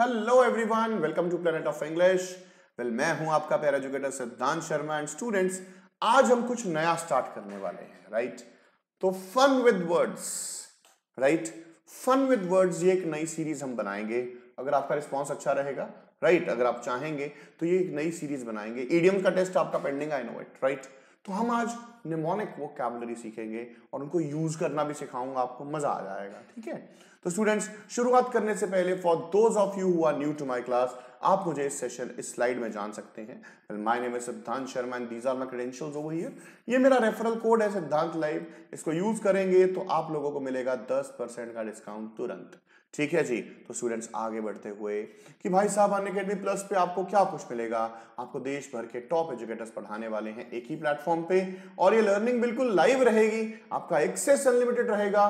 Hello everyone welcome to planet of English well मैं हूं आपका पैर एजुकेटर सिद्धांत शर्मा एंड स्टूडेंट्स आज हम कुछ नया स्टार्ट करने वाले हैं राइट तो fun with words right fun with words ये एक नई सीरीज हम बनाएंगे अगर आपका रिस्पॉन्स अच्छा रहेगा राइट right? अगर आप चाहेंगे तो ये एक नई सीरीज बनाएंगे ईडीएम का टेस्ट आपका pending I know it right right? तो हम आज निमोनिक वो कैबलरी सीखेंगे और उनको यूज करना भी सिखाऊंगा आपको मजा आ जाएगा ठीक है तो स्टूडेंट्स शुरुआत करने से पहले for those of you who are new to my class आप मुझे इस सेशन इस स्लाइड में जान सकते हैं my name is Siddhant Sharma and these are my credentials over here ये मेरा रेफरल कोड है सिद्धांत लाइव इसको यूज करेंगे तो आप लोगों को मिलेगा 10 परसेंट का डिस्काउंट तुरंत ठीक है जी तो स्टूडेंट्स आगे बढ़ते हुए कि भाई साहब अन अकेडमी प्लस पे आपको क्या कुछ मिलेगा आपको देश भर के टॉप एजुकेटर्स पढ़ाने वाले हैं एक ही प्लेटफॉर्म पे और ये लर्निंग बिल्कुल लाइव रहेगी आपका एक्सेस अनलिमिटेड रहेगा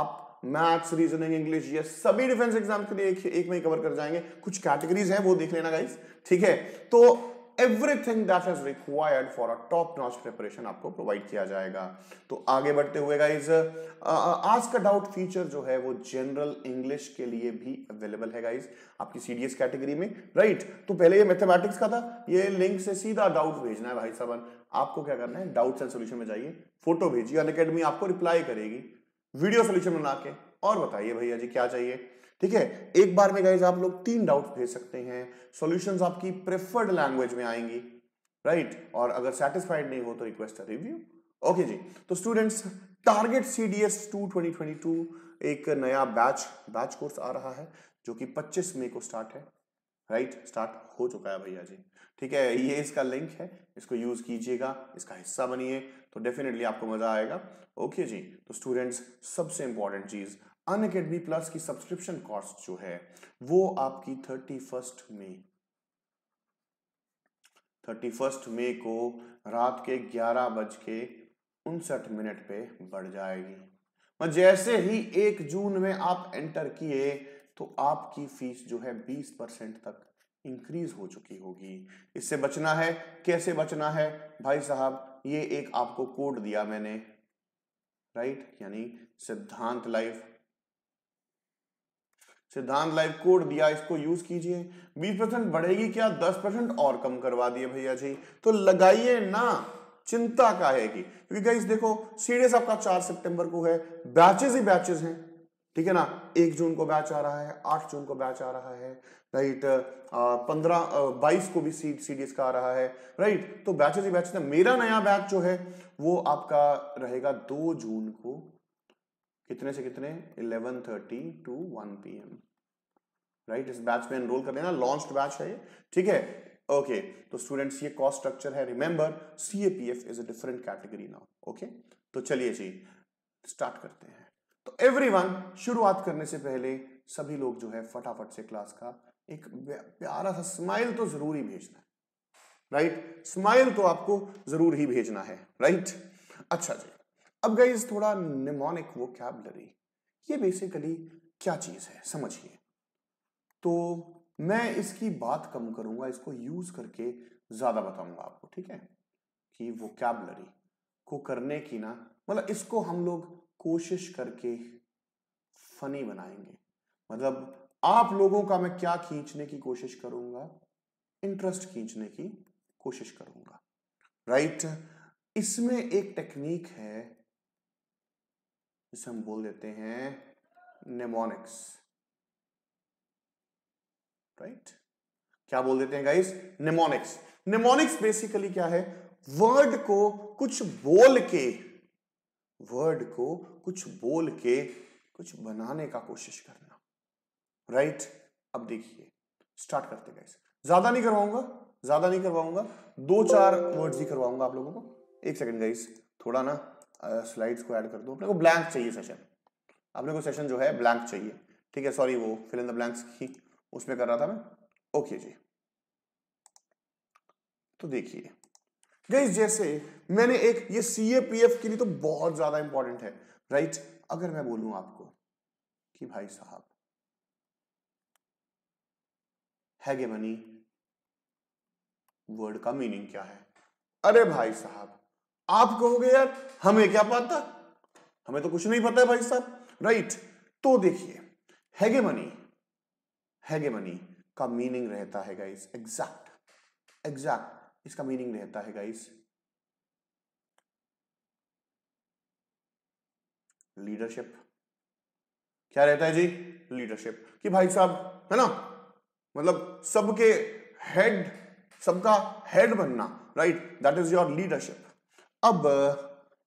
आप मैथ्स रीजनिंग इंग्लिश ये सभी डिफेंस एग्जाम के लिए एक, एक में ही कवर कर जाएंगे कुछ कैटेगरीज है वो देख लेना गाइस ठीक है तो everything that is required for a top notch preparation आपको प्रोवाइड किया जाएगा तो आगे बढ़ते हुए गाइज आज का डाउट फीचर जो है वो जनरल इंग्लिश के लिए भी अवेलेबल है गाइज आपकी सीडीएस कैटेगरी में राइट right? तो पहले ये मैथमेटिक्स का था ये लिंक से सीधा डाउट भेजना है भाई साहब आपको क्या करना है डाउट एंड सोल्यूशन में जाइए फोटो भेजिए अन आपको रिप्लाई करेगी वीडियो सोल्यूशन बना के और बताइए भैया जी क्या चाहिए ठीक है एक बार में गाइज आप लोग तीन डाउट भेज सकते हैं सॉल्यूशंस आपकी प्रेफर्ड लैंग्वेज में आएंगी राइट right? और अगर सेटिस्फाइड नहीं हो तो रिक्वेस्ट रिव्यू ओके जी तो students target C D S two एक नया बैच बैच कोर्स आ रहा है जो कि 25 मई को स्टार्ट है राइट right? स्टार्ट हो चुका है भैया जी ठीक है ये इसका लिंक है इसको यूज कीजिएगा इसका हिस्सा बनिए तो डेफिनेटली आपको मजा आएगा ओके okay जी तो स्टूडेंट्स सबसे इंपॉर्टेंट चीज अन अकेडमी प्लस की सब्सक्रिप्शन कॉस्ट जो है वो आपकी thirty first May thirty first May को रात के ग्यारह बज के उनसठ मिनट पे बढ़ जाएगी जैसे ही एक जून में आप एंटर किए तो आपकी फीस जो है बीस परसेंट तक इंक्रीज हो चुकी होगी इससे बचना है कैसे बचना है भाई साहब ये एक आपको कोड दिया मैंने राइट यानी सिद्धांत लाइफ सिद्धांत लाइव कोड दिया इसको यूज कीजिए 20 परसेंट बढ़ेगी क्या 10 परसेंट और कम करवा दिए भैया जी तो लगाइए ना चिंता का है कि क्योंकि गाइस देखो सीरियस आपका चार सितंबर को है बैचेस ही बैचेस हैं ठीक है ना एक जून को बैच आ रहा है आठ जून को बैच आ रहा है राइट पंद्रह बाईस को भी सी सीडीएस का आ रहा है राइट तो बैचेस ही बैचेस मेरा नया बैच जो है वो आपका रहेगा दो जून को कितने से कितने eleven thirty to one P right इस बैच में एनरोल कर लेना लॉन्च बैच है ये ठीक है ओके तो स्टूडेंट्स ये कॉस्ट स्ट्रक्चर है remember C A P F is a different category now okay तो चलिए जी स्टार्ट करते हैं तो एवरीवन शुरुआत करने से पहले सभी लोग जो है फटाफट से क्लास का एक प्यारा सा स्माइल तो जरूर ही भेजना है राइट स्माइल तो आपको जरूर ही भेजना है राइट अच्छा जी अब गई थोड़ा निमोनिक वो कैबलरी ये बेसिकली क्या चीज है समझिए तो मैं इसकी बात कम करूंगा इसको यूज करके ज्यादा बताऊंगा आपको ठीक है कि वो कैबलरी को करने की ना मतलब इसको हम लोग कोशिश करके फनी बनाएंगे मतलब आप लोगों का मैं क्या खींचने की कोशिश करूंगा इंटरेस्ट खींचने की कोशिश करूंगा राइट इसमें एक टेक्निक है जिसे हम बोल देते हैं नेमोनिक्स राइट क्या बोल देते हैं गाइस निमोनिक्स निमोनिक्स बेसिकली क्या है वर्ड को कुछ बोल के वर्ड को कुछ बोल के कुछ बनाने का कोशिश करना राइट right? अब देखिए स्टार्ट करते गाइस ज्यादा नहीं करवाऊंगा ज्यादा नहीं करवाऊंगा दो चार वर्ड्स ही करवाऊंगा आप लोगों को एक सेकंड गाइस थोड़ा ना स्लाइड्स uh, को ऐड कर दो अपने को ब्लैंक चाहिए सेशन अपने को सेशन जो है ब्लैंक चाहिए ठीक है सॉरी वो फिल इन द ब्लैंक्स की उसमें कर रहा था मैं ओके जी तो देखिए गई जैसे मैंने एक ये सी ए पी एफ के लिए तो बहुत ज्यादा इंपॉर्टेंट है राइट अगर मैं बोलूं आपको कि भाई साहब हैगे मनी वर्ड का मीनिंग क्या है अरे भाई साहब आप कहोगे यार हमें क्या पता हमें तो कुछ नहीं पता है भाई साहब राइट तो देखिए हैगे मनी हैगेमनी का मीनिंग रहता है गाइस एग्जैक्ट एग्जैक्ट इसका मीनिंग रहता है गाइस लीडरशिप क्या रहता है जी लीडरशिप कि भाई साहब है ना मतलब सबके हेड सबका हेड बनना right that is your leadership अब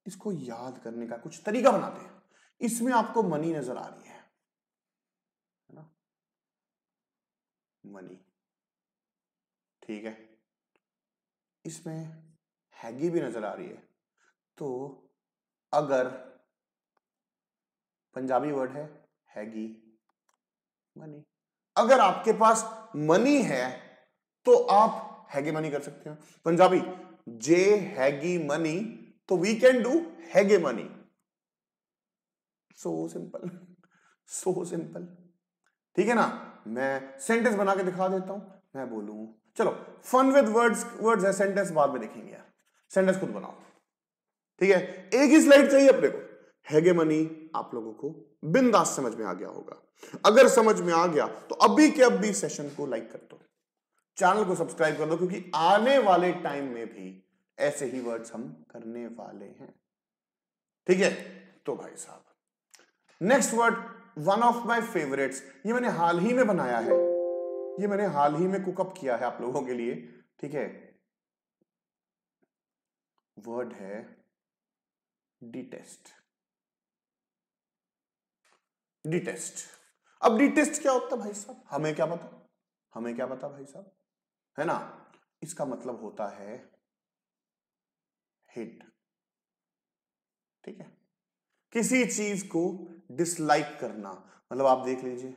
इसको याद करने का कुछ तरीका बनाते हैं इसमें आपको मनी नजर आ रही है मनी ठीक है इसमें हैगी भी नजर आ रही है तो अगर पंजाबी वर्ड है हैगी मनी अगर आपके पास मनी है तो आप हैगे मनी कर सकते हो पंजाबी जे हैगी मनी तो we can do hegemony so simple so simple ठीक है ना मैं सेंटेंस बना के दिखा देता हूं मैं बोलू चलो फन विद वर्ड्स वर्ड्स है सेंटेंस बाद में देखेंगे यार सेंटेंस खुद बनाओ ठीक है एक ही स्लाइड चाहिए अपने को हैगे मनी आप लोगों को बिंदास समझ में आ गया होगा अगर समझ में आ गया तो अभी के अभी सेशन को लाइक कर दो चैनल को सब्सक्राइब कर दो क्योंकि आने वाले टाइम में भी ऐसे ही वर्ड्स हम करने वाले हैं ठीक है तो भाई साहब next word one of my favourites ये मैंने हाल ही में बनाया है ये मैंने हाल ही में कुकअप किया है आप लोगों के लिए ठीक है वर्ड है डिटेस्ट डिटेस्ट अब डिटेस्ट क्या होता भाई साहब हमें क्या पता हमें क्या पता भाई साहब है ना इसका मतलब होता है हिट ठीक है किसी चीज को डिसलाइक करना मतलब आप देख लीजिए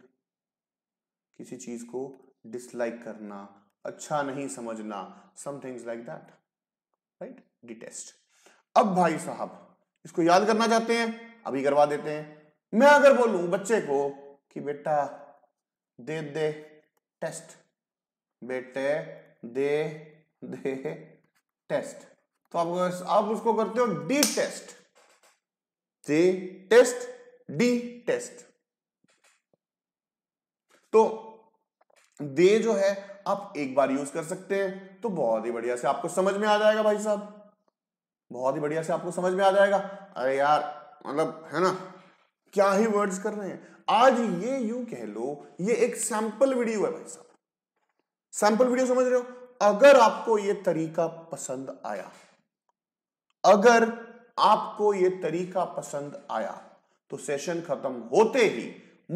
किसी चीज को डिसलाइक करना अच्छा नहीं समझना somethings like that right detest अब भाई साहब इसको याद करना चाहते हैं अभी करवा देते हैं मैं अगर बोलूं बच्चे को कि बेटा दे दे टेस्ट बेटे दे दे टेस्ट तो आप उसको करते हो detest detest detest तो दे जो है आप एक बार यूज कर सकते हैं तो बहुत ही बढ़िया से आपको समझ में आ जाएगा भाई साहब बहुत ही बढ़िया से आपको समझ में आ जाएगा अरे यार मतलब है ना क्या ही वर्ड्स कर रहे हैं आज ये यू कह लो ये एक सैंपल वीडियो है भाई साहब सैंपल वीडियो समझ रहे हो अगर आपको ये तरीका पसंद आया अगर आपको ये तरीका पसंद आया तो सेशन खत्म होते ही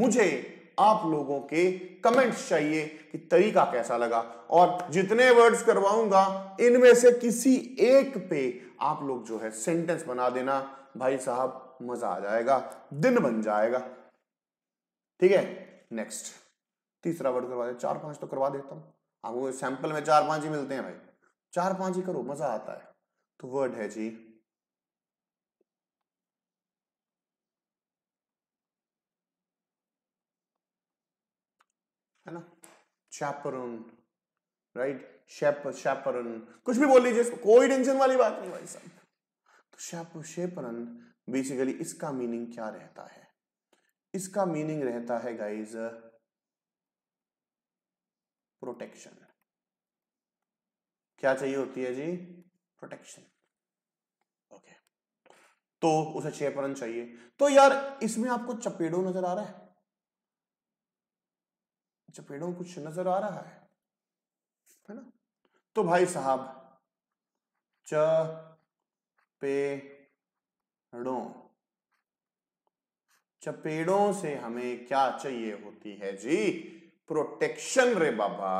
मुझे आप लोगों के कमेंट्स चाहिए कि तरीका कैसा लगा और जितने वर्ड्स करवाऊंगा इनमें से किसी एक पे आप लोग जो है सेंटेंस बना देना भाई साहब मजा आ जाएगा दिन बन जाएगा ठीक है नेक्स्ट तीसरा वर्ड करवा दे चार पांच तो करवा देता हूं आपको सैंपल में चार पांच ही मिलते हैं भाई चार पांच ही करो मजा आता है तो वर्ड है जी chaperone राइट शेप शेपरन कुछ भी बोल लीजिए इसको कोई टेंशन वाली बात नहीं भाई साहब तो शेप शेपरन बेसिकली इसका मीनिंग क्या रहता है इसका मीनिंग रहता है गाइज प्रोटेक्शन क्या चाहिए होती है जी प्रोटेक्शन ओके तो उसे शेपरन चाहिए तो यार इसमें आपको चपेडो नजर आ रहा है चपेड़ों में कुछ नजर आ रहा है है ना तो भाई साहब च पे चपेड़ों से हमें क्या चाहिए होती है जी प्रोटेक्शन रे बाबा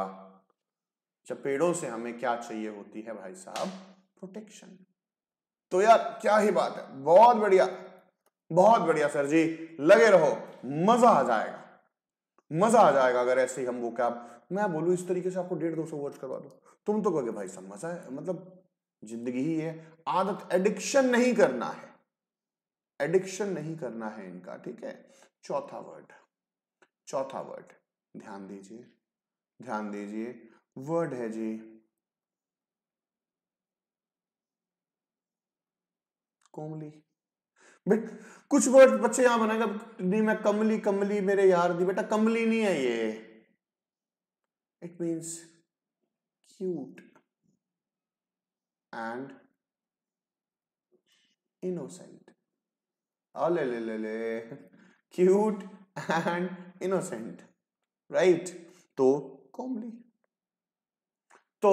चपेड़ों से हमें क्या चाहिए होती है भाई साहब प्रोटेक्शन तो यार क्या ही बात है बहुत बढ़िया बहुत बढ़िया सर जी लगे रहो मजा आ जाएगा मजा आ जाएगा अगर ऐसे ही हम वो कैब मैं बोलू इस तरीके से आपको डेढ़ दो सौ वर्ड करवा दो तुम तो कहोगे भाई सब मजा है मतलब जिंदगी ही है आदत एडिक्शन नहीं करना है एडिक्शन नहीं करना है इनका ठीक है चौथा वर्ड चौथा वर्ड ध्यान दीजिए ध्यान दीजिए वर्ड है जी कोमली कुछ वर्ड बच्चे यहां बनाएंगे नहीं मैं कमली कमली मेरे यार दी बेटा कमली नहीं है ये it means cute and innocent ले ले ले ले क्यूट एंड इनोसेंट राइट तो कोमली तो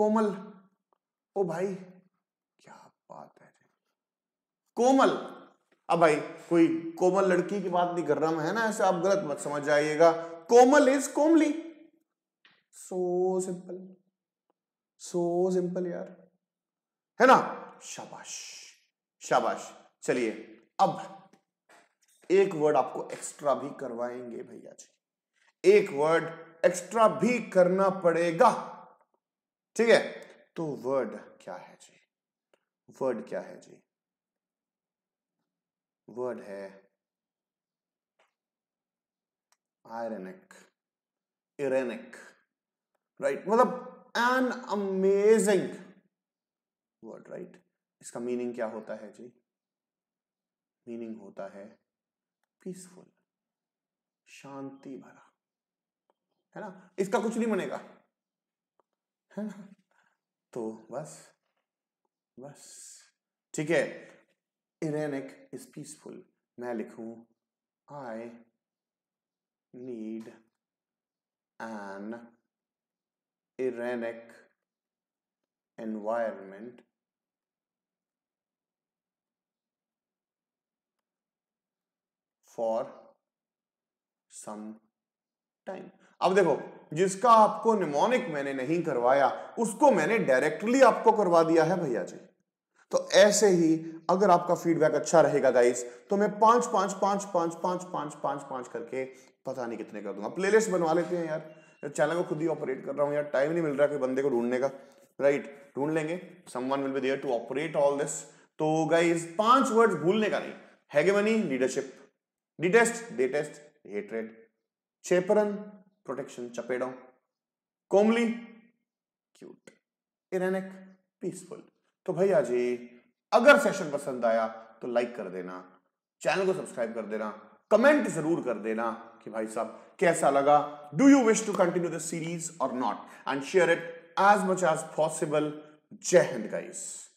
कोमल ओ भाई क्या बात कोमल अब भाई कोई कोमल लड़की की बात नहीं कर रहा मैं है ना ऐसे आप गलत मत समझ जाइएगा कोमल is comely so simple so simple यार है ना शाबाश शाबाश चलिए अब एक वर्ड आपको एक्स्ट्रा भी करवाएंगे भैया जी एक वर्ड एक्स्ट्रा भी करना पड़ेगा ठीक है तो वर्ड क्या है जी वर्ड क्या है जी वर्ड है आयरनिक इरेनिक राइट मतलब एन अमेजिंग वर्ड राइट इसका मीनिंग क्या होता है जी मीनिंग होता है पीसफुल शांति भरा है ना इसका कुछ नहीं बनेगा है ना तो बस बस ठीक है इरेनिक इज पीसफुल मैं लिखूं I need an irenic environment for some time अब देखो जिसका आपको निमोनिक मैंने नहीं करवाया उसको मैंने डायरेक्टली आपको करवा दिया है भैया जी तो ऐसे ही अगर आपका फीडबैक अच्छा रहेगा गाइस तो मैं पांच पांच पांच पांच पांच पांच पांच पांच करके पता नहीं कितने कर दूंगा प्लेलिस्ट बनवा लेते हैं यार चैनल को खुद ही ऑपरेट कर रहा हूँ यार टाइम नहीं मिल रहा कि बंदे को ढूंढने का राइट ढूंढ लेंगे someone will be there to operate all this तो गाइस पांच वर्ड्स भूलने का नहीं hegemony leadership detest detest hatred chaperone protection चपेड़ों कोमली क्यूट इरेनिक पीसफुल तो भैया जी अगर सेशन पसंद आया तो लाइक कर देना चैनल को सब्सक्राइब कर देना कमेंट जरूर कर देना कि भाई साहब कैसा लगा do you wish to continue this series और not and share it as much as possible जय हिंद गाइस